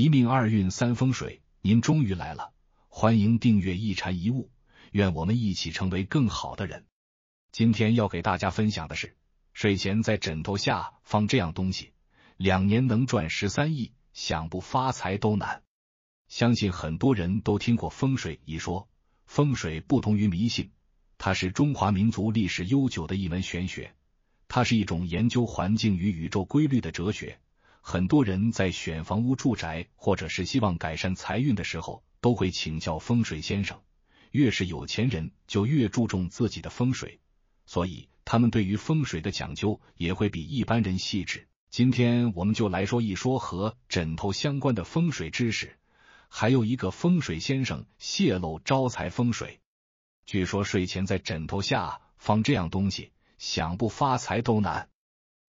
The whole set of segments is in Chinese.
一命二运三风水，您终于来了，欢迎订阅一禅一悟，愿我们一起成为更好的人。今天要给大家分享的是，睡前在枕头下放这样东西，两年能赚十三亿，想不发财都难。相信很多人都听过风水一说，风水不同于迷信，它是中华民族历史悠久的一门玄学，它是一种研究环境与宇宙规律的哲学。很多人在选房屋住宅，或者是希望改善财运的时候，都会请教风水先生。越是有钱人就越注重自己的风水，所以他们对于风水的讲究也会比一般人细致。今天我们就来说一说和枕头相关的风水知识，还有一个风水先生泄露招财风水。据说睡前在枕头下放这样东西，想不发财都难。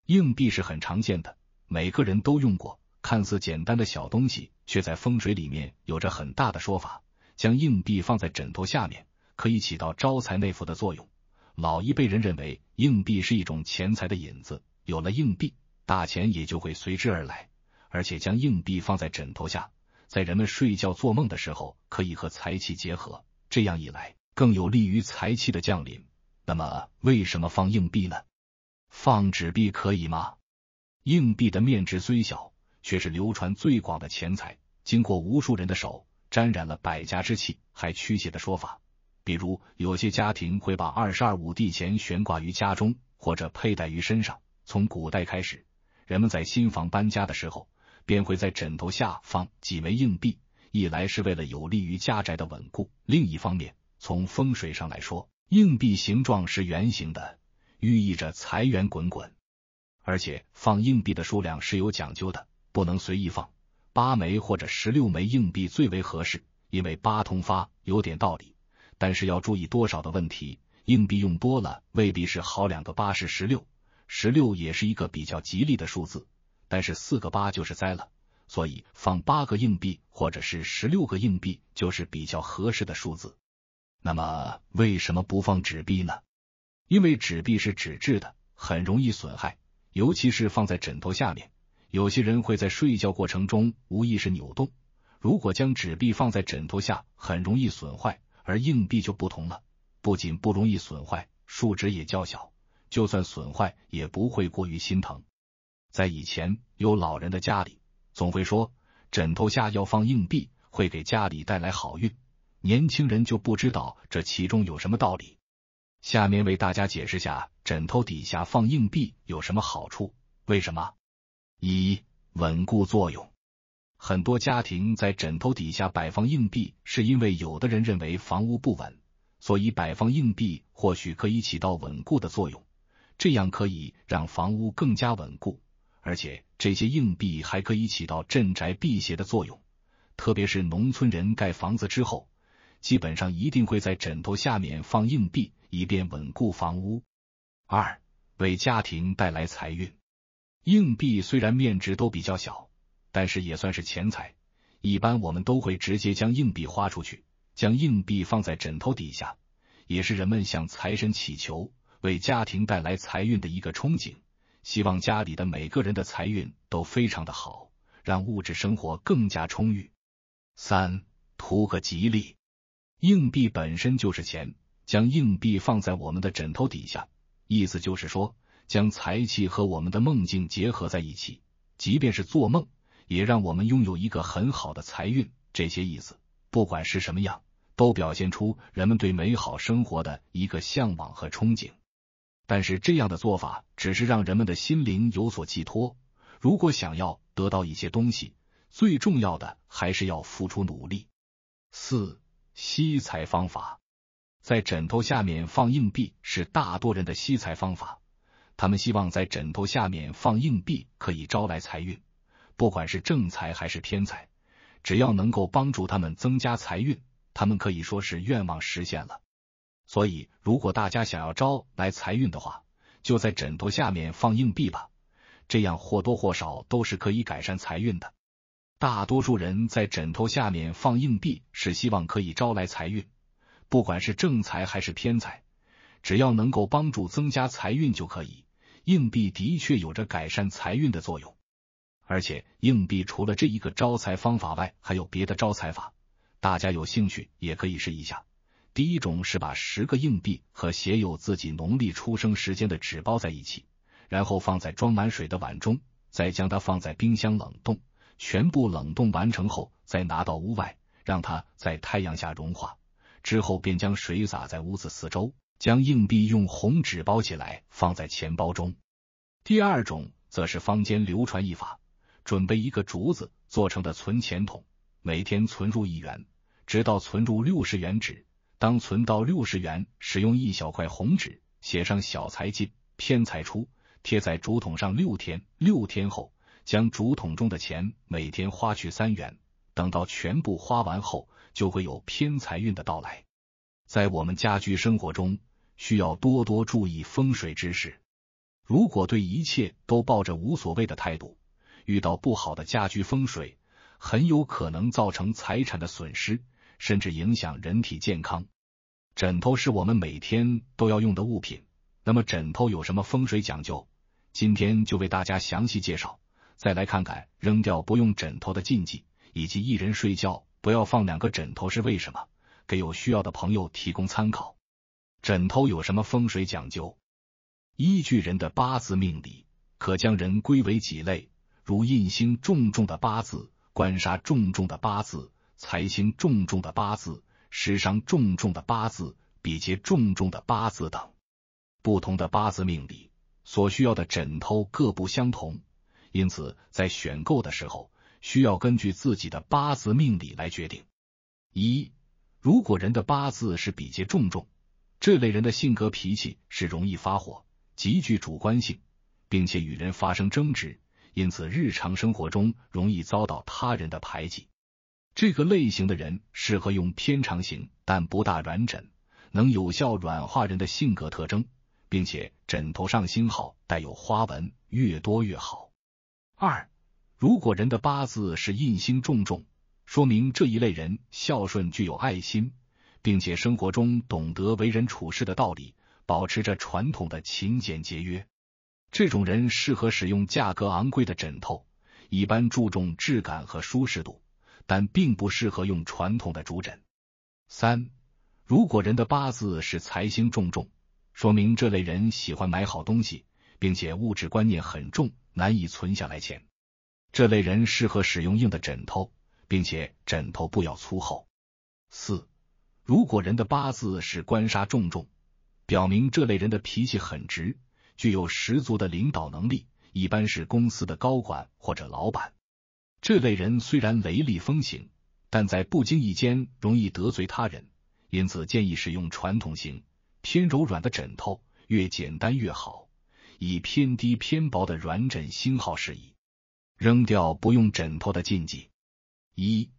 硬币是很常见的。每个人都用过，看似简单的小东西，却在风水里面有着很大的说法。将硬币放在枕头下面，可以起到招财纳福的作用。老一辈人认为，硬币是一种钱财的引子，有了硬币，大钱也就会随之而来。而且，将硬币放在枕头下，在人们睡觉做梦的时候，可以和财气结合，这样一来，更有利于财气的降临。那么，为什么放硬币呢？放纸币可以吗？硬币的面值虽小，却是流传最广的钱财。经过无数人的手，沾染了百家之气，还驱邪的说法。比如，有些家庭会把二十二五帝钱悬挂于家中，或者佩戴于身上。从古代开始，人们在新房搬家的时候，便会在枕头下放几枚硬币，一来是为了有利于家宅的稳固，另一方面，从风水上来说，硬币形状是圆形的，寓意着财源滚滚。而且放硬币的数量是有讲究的，不能随意放。八枚或者十六枚硬币最为合适，因为八通发有点道理。但是要注意多少的问题，硬币用多了未必是好。两个八是十六，十六也是一个比较吉利的数字。但是四个八就是灾了，所以放八个硬币或者是十六个硬币就是比较合适的数字。那么为什么不放纸币呢？因为纸币是纸质的，很容易损害。尤其是放在枕头下面，有些人会在睡觉过程中无意识扭动。如果将纸币放在枕头下，很容易损坏，而硬币就不同了，不仅不容易损坏，数值也较小，就算损坏也不会过于心疼。在以前，有老人的家里总会说枕头下要放硬币，会给家里带来好运。年轻人就不知道这其中有什么道理。下面为大家解释下，枕头底下放硬币有什么好处？为什么？一稳固作用。很多家庭在枕头底下摆放硬币，是因为有的人认为房屋不稳，所以摆放硬币或许可以起到稳固的作用，这样可以让房屋更加稳固。而且这些硬币还可以起到镇宅辟邪的作用，特别是农村人盖房子之后，基本上一定会在枕头下面放硬币。以便稳固房屋，二为家庭带来财运。硬币虽然面值都比较小，但是也算是钱财。一般我们都会直接将硬币花出去，将硬币放在枕头底下，也是人们向财神祈求为家庭带来财运的一个憧憬，希望家里的每个人的财运都非常的好，让物质生活更加充裕。三图个吉利，硬币本身就是钱。将硬币放在我们的枕头底下，意思就是说将财气和我们的梦境结合在一起，即便是做梦，也让我们拥有一个很好的财运。这些意思，不管是什么样，都表现出人们对美好生活的一个向往和憧憬。但是，这样的做法只是让人们的心灵有所寄托。如果想要得到一些东西，最重要的还是要付出努力。四吸财方法。在枕头下面放硬币是大多人的吸财方法，他们希望在枕头下面放硬币可以招来财运，不管是正财还是偏财，只要能够帮助他们增加财运，他们可以说是愿望实现了。所以，如果大家想要招来财运的话，就在枕头下面放硬币吧，这样或多或少都是可以改善财运的。大多数人在枕头下面放硬币是希望可以招来财运。不管是正财还是偏财，只要能够帮助增加财运就可以。硬币的确有着改善财运的作用，而且硬币除了这一个招财方法外，还有别的招财法，大家有兴趣也可以试一下。第一种是把十个硬币和写有自己农历出生时间的纸包在一起，然后放在装满水的碗中，再将它放在冰箱冷冻。全部冷冻完成后，再拿到屋外，让它在太阳下融化。之后便将水洒在屋子四周，将硬币用红纸包起来放在钱包中。第二种则是坊间流传一法，准备一个竹子做成的存钱筒，每天存入一元，直到存入六十元纸。当存到六十元，使用一小块红纸写上“小财进，偏财出”，贴在竹筒上六天。六天后，将竹筒中的钱每天花去三元。等到全部花完后，就会有偏财运的到来。在我们家居生活中，需要多多注意风水知识。如果对一切都抱着无所谓的态度，遇到不好的家居风水，很有可能造成财产的损失，甚至影响人体健康。枕头是我们每天都要用的物品，那么枕头有什么风水讲究？今天就为大家详细介绍。再来看看扔掉不用枕头的禁忌。以及一人睡觉不要放两个枕头是为什么？给有需要的朋友提供参考。枕头有什么风水讲究？依据人的八字命理，可将人归为几类，如印星重重的八字、官杀重重的八字、财星重重的八字、时伤重重的八字、比劫重重的八字等。不同的八字命理所需要的枕头各不相同，因此在选购的时候。需要根据自己的八字命理来决定。一、如果人的八字是比劫重重，这类人的性格脾气是容易发火，极具主观性，并且与人发生争执，因此日常生活中容易遭到他人的排挤。这个类型的人适合用偏长型，但不大软枕，能有效软化人的性格特征，并且枕头上星号带有花纹，越多越好。二。如果人的八字是印星重重，说明这一类人孝顺，具有爱心，并且生活中懂得为人处事的道理，保持着传统的勤俭节约。这种人适合使用价格昂贵的枕头，一般注重质感和舒适度，但并不适合用传统的竹枕。三，如果人的八字是财星重重，说明这类人喜欢买好东西，并且物质观念很重，难以存下来钱。这类人适合使用硬的枕头，并且枕头不要粗厚。四，如果人的八字是官杀重重，表明这类人的脾气很直，具有十足的领导能力，一般是公司的高管或者老板。这类人虽然雷厉风行，但在不经意间容易得罪他人，因此建议使用传统型偏柔软的枕头，越简单越好，以偏低偏薄的软枕星号适宜。扔掉不用枕头的禁忌一，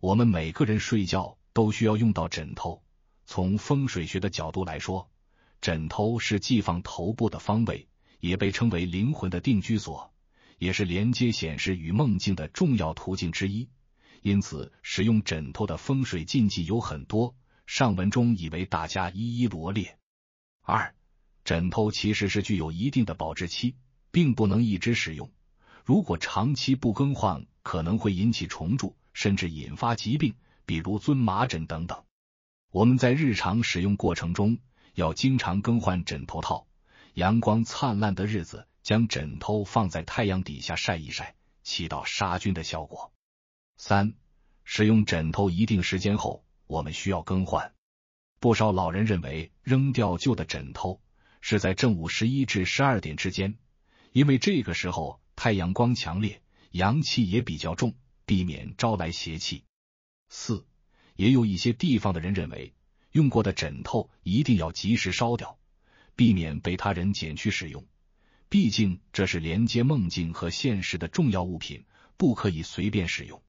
我们每个人睡觉都需要用到枕头。从风水学的角度来说，枕头是寄放头部的方位，也被称为灵魂的定居所，也是连接显示与梦境的重要途径之一。因此，使用枕头的风水禁忌有很多。上文中已为大家一一罗列。二，枕头其实是具有一定的保质期，并不能一直使用。如果长期不更换，可能会引起虫蛀，甚至引发疾病，比如尊麻疹等等。我们在日常使用过程中，要经常更换枕头套。阳光灿烂的日子，将枕头放在太阳底下晒一晒，起到杀菌的效果。三、使用枕头一定时间后，我们需要更换。不少老人认为，扔掉旧的枕头是在正午十一至十二点之间，因为这个时候。太阳光强烈，阳气也比较重，避免招来邪气。四，也有一些地方的人认为，用过的枕头一定要及时烧掉，避免被他人捡去使用。毕竟这是连接梦境和现实的重要物品，不可以随便使用。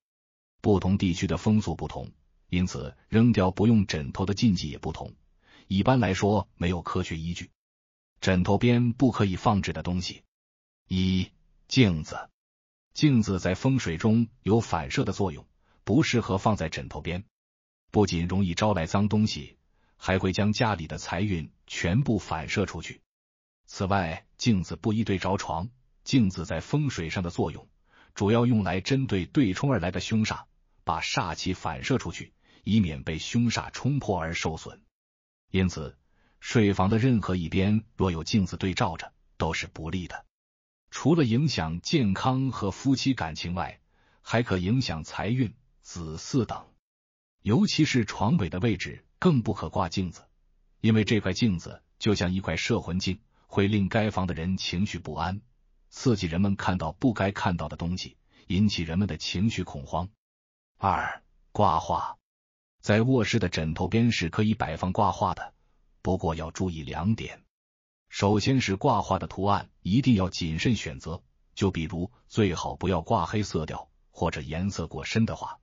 不同地区的风俗不同，因此扔掉不用枕头的禁忌也不同。一般来说，没有科学依据。枕头边不可以放置的东西一。镜子，镜子在风水中有反射的作用，不适合放在枕头边，不仅容易招来脏东西，还会将家里的财运全部反射出去。此外，镜子不宜对着床。镜子在风水上的作用，主要用来针对对冲而来的凶煞，把煞气反射出去，以免被凶煞冲破而受损。因此，睡房的任何一边若有镜子对照着，都是不利的。除了影响健康和夫妻感情外，还可影响财运、子嗣等。尤其是床尾的位置更不可挂镜子，因为这块镜子就像一块摄魂镜，会令该房的人情绪不安，刺激人们看到不该看到的东西，引起人们的情绪恐慌。二、挂画，在卧室的枕头边是可以摆放挂画的，不过要注意两点。首先是挂画的图案一定要谨慎选择，就比如最好不要挂黑色调或者颜色过深的画，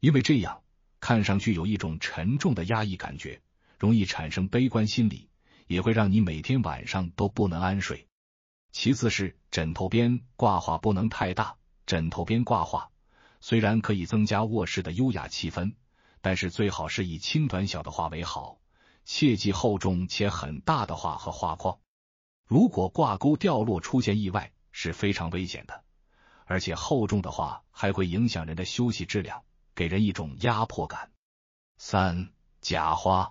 因为这样看上去有一种沉重的压抑感觉，容易产生悲观心理，也会让你每天晚上都不能安睡。其次是枕头边挂画不能太大，枕头边挂画虽然可以增加卧室的优雅气氛，但是最好是以轻短小的画为好。切忌厚重且很大的画和画框，如果挂钩掉落出现意外是非常危险的，而且厚重的话还会影响人的休息质量，给人一种压迫感。三假花，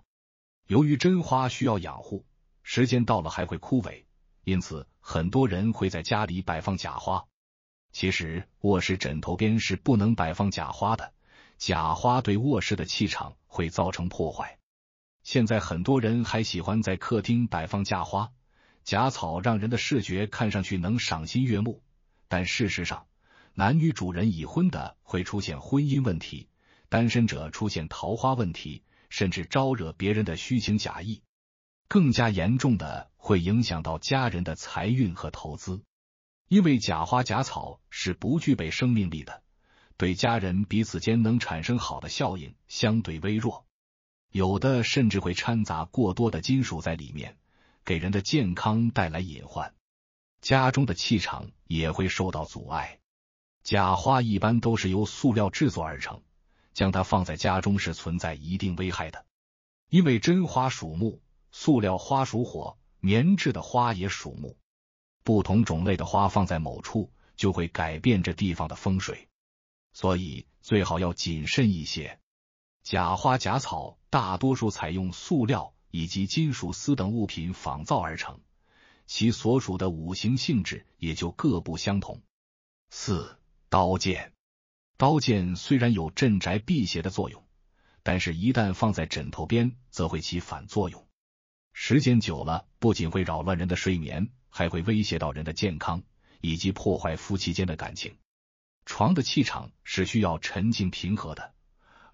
由于真花需要养护，时间到了还会枯萎，因此很多人会在家里摆放假花。其实卧室枕头边是不能摆放假花的，假花对卧室的气场会造成破坏。现在很多人还喜欢在客厅摆放假花、假草，让人的视觉看上去能赏心悦目。但事实上，男女主人已婚的会出现婚姻问题，单身者出现桃花问题，甚至招惹别人的虚情假意。更加严重的，会影响到家人的财运和投资，因为假花假草是不具备生命力的，对家人彼此间能产生好的效应相对微弱。有的甚至会掺杂过多的金属在里面，给人的健康带来隐患。家中的气场也会受到阻碍。假花一般都是由塑料制作而成，将它放在家中是存在一定危害的。因为真花属木，塑料花属火，棉质的花也属木。不同种类的花放在某处，就会改变这地方的风水，所以最好要谨慎一些。假花假草大多数采用塑料以及金属丝等物品仿造而成，其所属的五行性质也就各不相同。四刀剑，刀剑虽然有镇宅辟邪的作用，但是，一旦放在枕头边，则会起反作用。时间久了，不仅会扰乱人的睡眠，还会威胁到人的健康，以及破坏夫妻间的感情。床的气场是需要沉静平和的。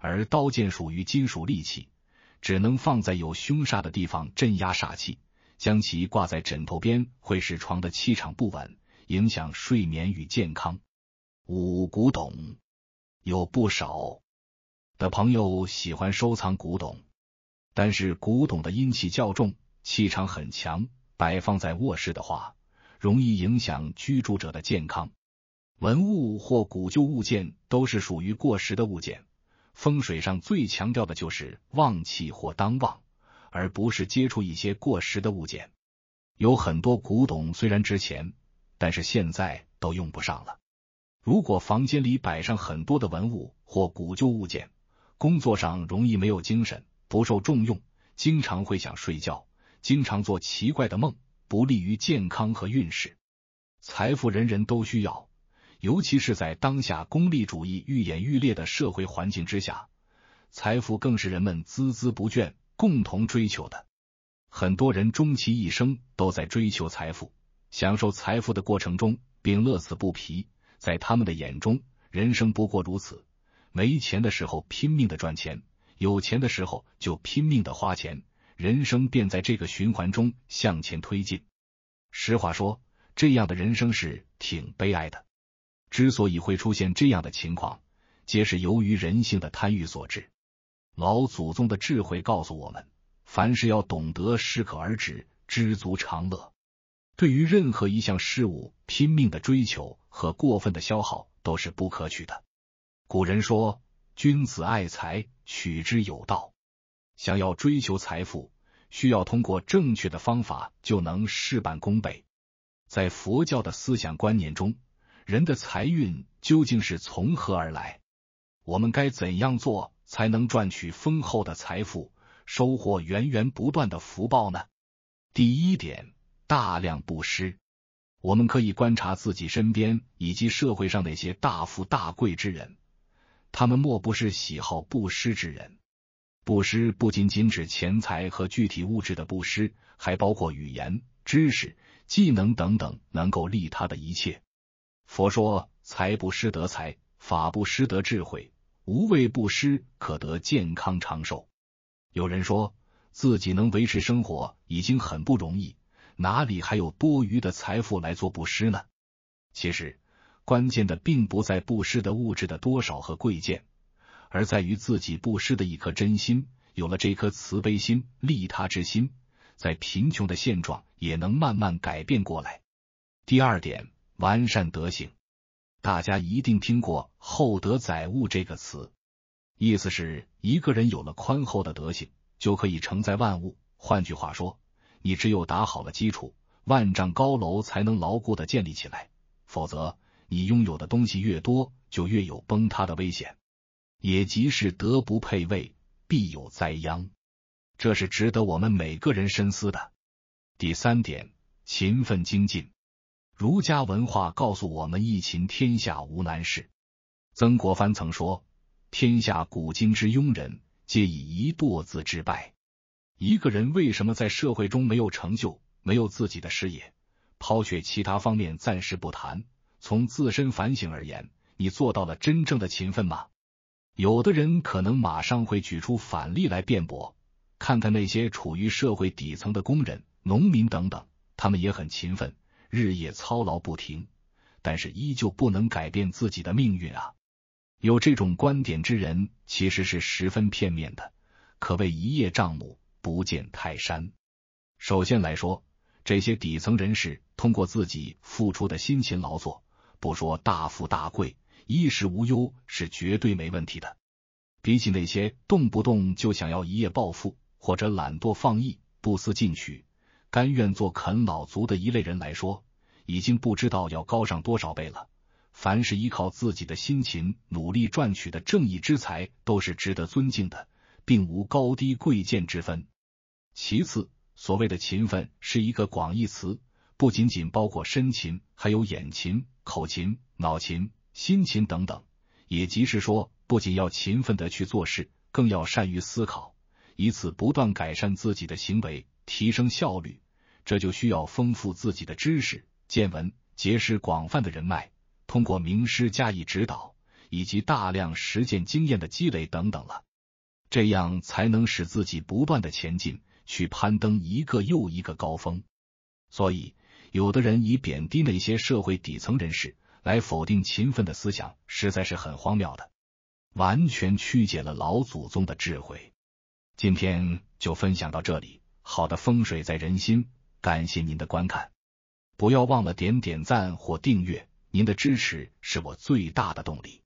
而刀剑属于金属利器，只能放在有凶煞的地方镇压煞气。将其挂在枕头边会使床的气场不稳，影响睡眠与健康。五古董有不少的朋友喜欢收藏古董，但是古董的阴气较重，气场很强，摆放在卧室的话，容易影响居住者的健康。文物或古旧物件都是属于过时的物件。风水上最强调的就是旺气或当旺，而不是接触一些过时的物件。有很多古董虽然值钱，但是现在都用不上了。如果房间里摆上很多的文物或古旧物件，工作上容易没有精神，不受重用，经常会想睡觉，经常做奇怪的梦，不利于健康和运势。财富人人都需要。尤其是在当下功利主义愈演愈烈的社会环境之下，财富更是人们孜孜不倦共同追求的。很多人终其一生都在追求财富，享受财富的过程中，并乐此不疲。在他们的眼中，人生不过如此。没钱的时候拼命的赚钱，有钱的时候就拼命的花钱，人生便在这个循环中向前推进。实话说，这样的人生是挺悲哀的。之所以会出现这样的情况，皆是由于人性的贪欲所致。老祖宗的智慧告诉我们，凡事要懂得适可而止，知足常乐。对于任何一项事物，拼命的追求和过分的消耗都是不可取的。古人说：“君子爱财，取之有道。”想要追求财富，需要通过正确的方法，就能事半功倍。在佛教的思想观念中。人的财运究竟是从何而来？我们该怎样做才能赚取丰厚的财富，收获源源不断的福报呢？第一点，大量布施。我们可以观察自己身边以及社会上那些大富大贵之人，他们莫不是喜好布施之人？布施不仅仅指钱财和具体物质的布施，还包括语言、知识、技能等等，能够利他的一切。佛说财不施得财，法不施得智慧，无畏不施可得健康长寿。有人说自己能维持生活已经很不容易，哪里还有多余的财富来做布施呢？其实关键的并不在布施的物质的多少和贵贱，而在于自己布施的一颗真心。有了这颗慈悲心、利他之心，在贫穷的现状也能慢慢改变过来。第二点。完善德行，大家一定听过“厚德载物”这个词，意思是，一个人有了宽厚的德行，就可以承载万物。换句话说，你只有打好了基础，万丈高楼才能牢固的建立起来。否则，你拥有的东西越多，就越有崩塌的危险。也即是德不配位，必有灾殃，这是值得我们每个人深思的。第三点，勤奋精进。儒家文化告诉我们：“一勤天下无难事。”曾国藩曾说：“天下古今之庸人，皆以一惰字致败。”一个人为什么在社会中没有成就，没有自己的事业？抛却其他方面暂时不谈，从自身反省而言，你做到了真正的勤奋吗？有的人可能马上会举出反例来辩驳，看看那些处于社会底层的工人、农民等等，他们也很勤奋。日夜操劳不停，但是依旧不能改变自己的命运啊！有这种观点之人，其实是十分片面的，可谓一叶障目，不见泰山。首先来说，这些底层人士通过自己付出的辛勤劳作，不说大富大贵，衣食无忧是绝对没问题的。比起那些动不动就想要一夜暴富，或者懒惰放逸、不思进取。甘愿做啃老族的一类人来说，已经不知道要高上多少倍了。凡是依靠自己的辛勤努力赚取的正义之财，都是值得尊敬的，并无高低贵贱之分。其次，所谓的勤奋是一个广义词，不仅仅包括身勤，还有眼勤、口勤、脑勤、心勤等等。也即是说，不仅要勤奋的去做事，更要善于思考，以此不断改善自己的行为。提升效率，这就需要丰富自己的知识见闻，结识广泛的人脉，通过名师加以指导，以及大量实践经验的积累等等了。这样才能使自己不断的前进去攀登一个又一个高峰。所以，有的人以贬低那些社会底层人士来否定勤奋的思想，实在是很荒谬的，完全曲解了老祖宗的智慧。今天就分享到这里。好的风水在人心，感谢您的观看，不要忘了点点赞或订阅，您的支持是我最大的动力。